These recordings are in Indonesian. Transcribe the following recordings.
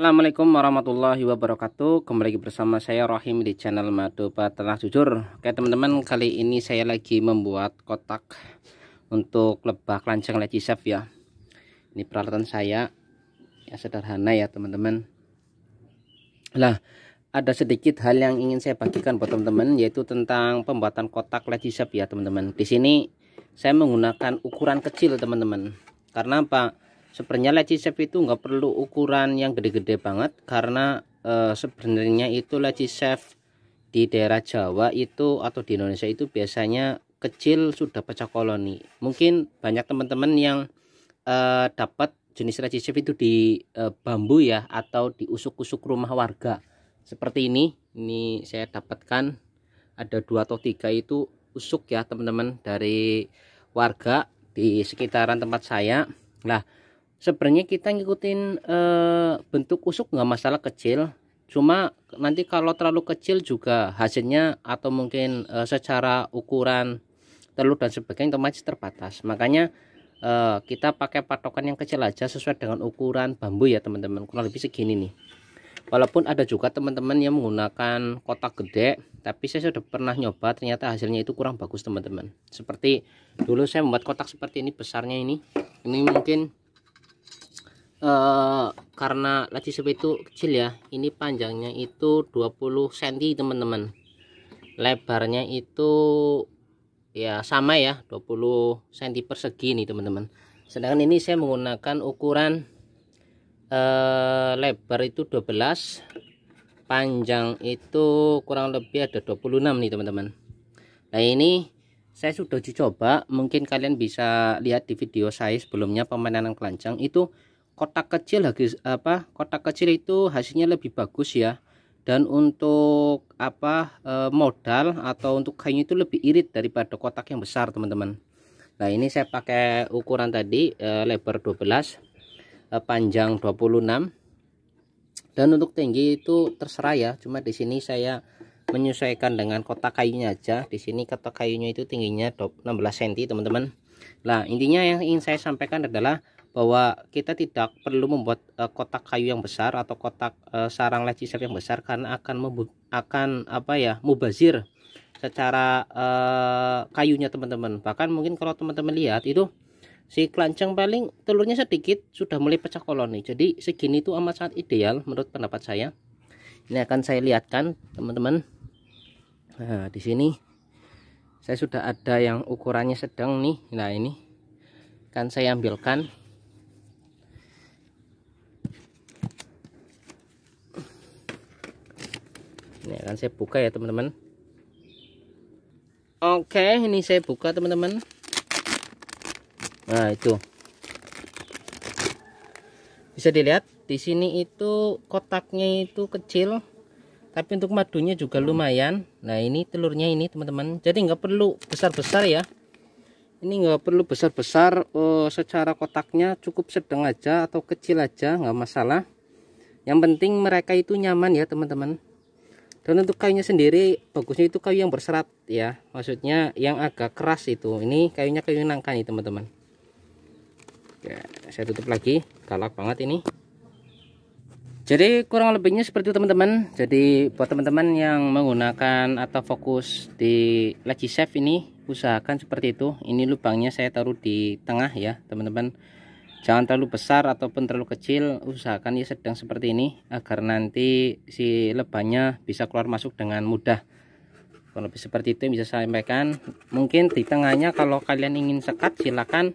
Assalamualaikum warahmatullahi wabarakatuh Kembali lagi bersama saya Rohim di channel Madoba Telah Jujur Oke teman-teman kali ini saya lagi membuat kotak Untuk lebah leci chef ya Ini peralatan saya Ya sederhana ya teman-teman Lah ada sedikit hal yang ingin saya bagikan buat teman-teman Yaitu tentang pembuatan kotak leci chef ya teman-teman Di sini saya menggunakan ukuran kecil teman-teman Karena apa? sebenarnya leci sep itu nggak perlu ukuran yang gede-gede banget karena e, sebenarnya itu leci sep di daerah Jawa itu atau di Indonesia itu biasanya kecil sudah pecah koloni mungkin banyak teman-teman yang e, dapat jenis leci sep itu di e, bambu ya atau di usuk-usuk rumah warga seperti ini ini saya dapatkan ada dua atau tiga itu usuk ya teman-teman dari warga di sekitaran tempat saya lah sebenarnya kita ngikutin e, bentuk usuk nggak masalah kecil cuma nanti kalau terlalu kecil juga hasilnya atau mungkin e, secara ukuran telur dan sebagainya masih terbatas makanya e, kita pakai patokan yang kecil aja sesuai dengan ukuran bambu ya teman-teman kurang lebih segini nih walaupun ada juga teman-teman yang menggunakan kotak gede tapi saya sudah pernah nyoba ternyata hasilnya itu kurang bagus teman-teman seperti dulu saya membuat kotak seperti ini besarnya ini ini mungkin Eh, karena laci sepi itu kecil ya ini panjangnya itu 20 cm teman-teman lebarnya itu ya sama ya 20 cm persegi nih teman-teman sedangkan ini saya menggunakan ukuran eh, lebar itu 12 panjang itu kurang lebih ada 26 nih teman-teman nah ini saya sudah dicoba. mungkin kalian bisa lihat di video saya sebelumnya pemainan kelancang itu kotak kecil lagi apa kotak kecil itu hasilnya lebih bagus ya dan untuk apa e, modal atau untuk kayunya itu lebih irit daripada kotak yang besar teman-teman nah ini saya pakai ukuran tadi e, lebar 12 e, panjang 26 dan untuk tinggi itu terserah ya cuma di sini saya menyesuaikan dengan kotak kayunya aja di sini kotak kayunya itu tingginya 16 cm teman-teman Nah intinya yang ingin saya sampaikan adalah bahwa kita tidak perlu membuat uh, kotak kayu yang besar atau kotak uh, sarang lecisep yang besar karena akan akan apa ya mubazir secara uh, kayunya teman-teman bahkan mungkin kalau teman-teman lihat itu si kelanceng paling telurnya sedikit sudah mulai pecah koloni jadi segini itu amat sangat ideal menurut pendapat saya ini akan saya lihatkan teman-teman nah di sini saya sudah ada yang ukurannya sedang nih nah ini kan saya ambilkan ini akan saya buka ya teman-teman oke ini saya buka teman-teman nah itu bisa dilihat di sini itu kotaknya itu kecil tapi untuk madunya juga lumayan nah ini telurnya ini teman-teman jadi nggak perlu besar-besar ya ini nggak perlu besar-besar uh, secara kotaknya cukup sedang aja atau kecil aja nggak masalah yang penting mereka itu nyaman ya teman-teman dan untuk kayunya sendiri bagusnya itu kayu yang berserat ya maksudnya yang agak keras itu ini kayunya kayu nangka nih teman-teman ya, saya tutup lagi galak banget ini jadi kurang lebihnya seperti itu teman-teman jadi buat teman-teman yang menggunakan atau fokus di lagi chef ini usahakan seperti itu ini lubangnya saya taruh di tengah ya teman-teman jangan terlalu besar ataupun terlalu kecil usahakan ya sedang seperti ini agar nanti si lebahnya bisa keluar masuk dengan mudah kalau lebih seperti itu yang bisa saya sampaikan mungkin di tengahnya kalau kalian ingin sekat silakan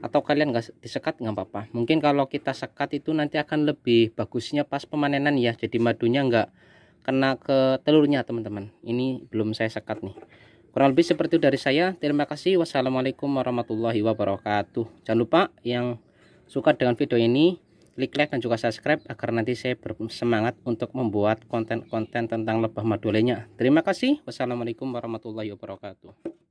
atau kalian nggak disekat nggak apa-apa mungkin kalau kita sekat itu nanti akan lebih bagusnya pas pemanenan ya jadi madunya nggak kena ke telurnya teman-teman ini belum saya sekat nih Kurang lebih seperti itu dari saya. Terima kasih. Wassalamualaikum warahmatullahi wabarakatuh. Jangan lupa yang Suka dengan video ini, klik like dan juga subscribe agar nanti saya bersemangat untuk membuat konten-konten tentang lebah lainnya Terima kasih. Wassalamualaikum warahmatullahi wabarakatuh.